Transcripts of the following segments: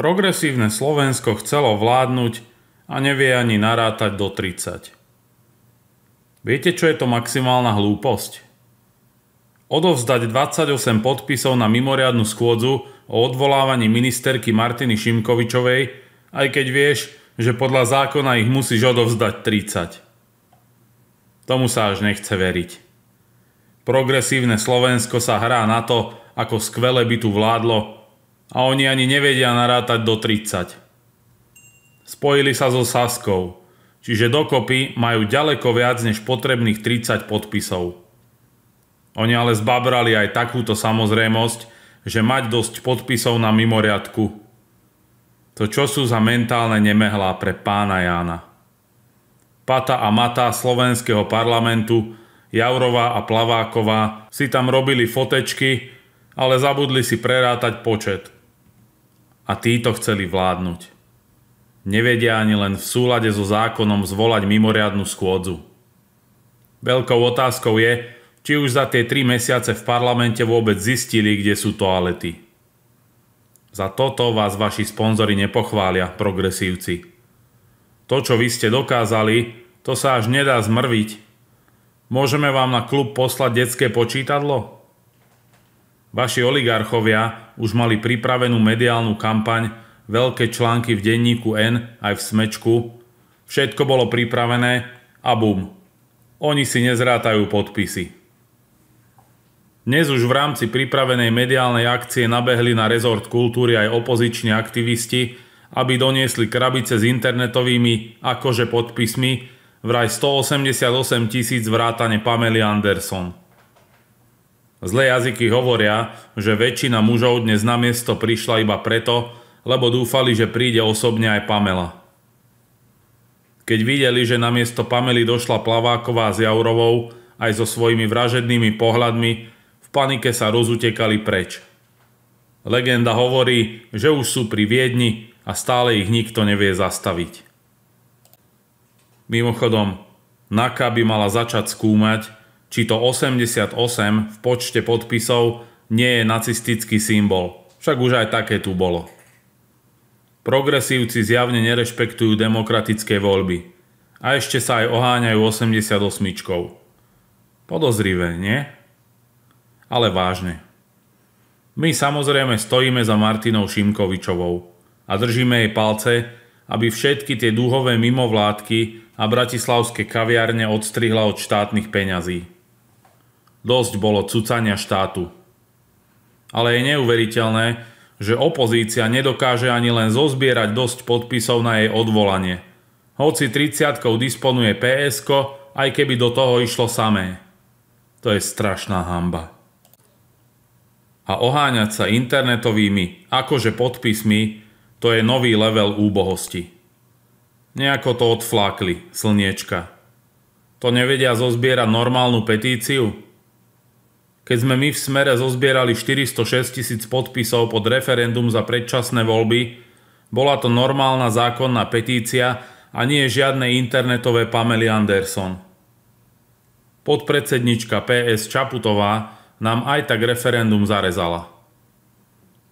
Progresívne Slovensko chcelo vládnuť a nevie ani narátať do 30. Viete, čo je to maximálna hlúposť? Odovzdať 28 podpisov na mimoriadnu skôdzu o odvolávaní ministerky Martiny Šimkovičovej, aj keď vieš, že podľa zákona ich musíš odovzdať 30. Tomu sa až nechce veriť. Progresívne Slovensko sa hrá na to, ako skvele by tu vládlo a oni ani nevedia narátať do 30. Spojili sa so Saskou, čiže dokopy majú ďaleko viac než potrebných 30 podpisov. Oni ale zbabrali aj takúto samozrejmosť, že mať dosť podpisov na mimoriadku. To čo sú za mentálne nemehlá pre pána Jána. Pata a Mata slovenského parlamentu, Jaurová a Plaváková si tam robili fotečky, ale zabudli si prerátať počet a títo chceli vládnuť. Nevedia ani len v súlade so zákonom zvolať mimoriadnu schôdzu. Veľkou otázkou je, či už za tie tri mesiace v parlamente vôbec zistili, kde sú toalety. Za toto vás vaši sponzori nepochvália, progresívci. To, čo vy ste dokázali, to sa až nedá zmrviť. Môžeme vám na klub poslať detské počítadlo? Vaši oligarchovia už mali pripravenú mediálnu kampaň, veľké články v denníku N aj v Smečku. Všetko bolo pripravené a bum. Oni si nezrátajú podpisy. Dnes už v rámci pripravenej mediálnej akcie nabehli na rezort kultúry aj opoziční aktivisti, aby doniesli krabice s internetovými akože podpismi vraj 188 tisíc vrátane Pamely Anderson. Zlé jazyky hovoria, že väčšina mužov dnes na miesto prišla iba preto, lebo dúfali, že príde osobne aj Pamela. Keď videli, že na miesto Pamely došla Plaváková s Jaurovou aj so svojimi vražednými pohľadmi, v panike sa rozutekali preč. Legenda hovorí, že už sú pri Viedni a stále ich nikto nevie zastaviť. Mimochodom, NAKA by mala začať skúmať, či to 88 v počte podpisov nie je nacistický symbol. Však už aj také tu bolo. Progresívci zjavne nerešpektujú demokratické voľby. A ešte sa aj oháňajú 88 Podozrivé, nie? Ale vážne. My samozrejme stojíme za Martinou Šimkovičovou a držíme jej palce, aby všetky tie dúhové mimovládky a bratislavské kaviarne odstrihla od štátnych peňazí. Dosť bolo cucania štátu. Ale je neuveriteľné, že opozícia nedokáže ani len zozbierať dosť podpisov na jej odvolanie. Hoci 30 disponuje PSK, aj keby do toho išlo samé. To je strašná hamba. A oháňať sa internetovými, akože podpismi, to je nový level úbohosti. Nejako to odflákli, slniečka. To nevedia zozbierať normálnu petíciu? keď sme my v smere zozbierali 406 tisíc podpisov pod referendum za predčasné voľby, bola to normálna zákonná petícia a nie žiadne internetové Pamely Anderson. Podpredsednička PS Čaputová nám aj tak referendum zarezala.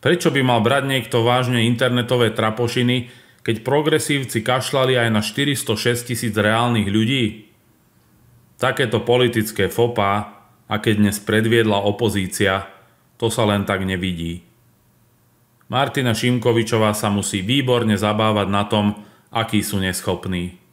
Prečo by mal brať niekto vážne internetové trapošiny, keď progresívci kašlali aj na 406 tisíc reálnych ľudí? Takéto politické fopá aké dnes predviedla opozícia, to sa len tak nevidí. Martina Šimkovičová sa musí výborne zabávať na tom, akí sú neschopní.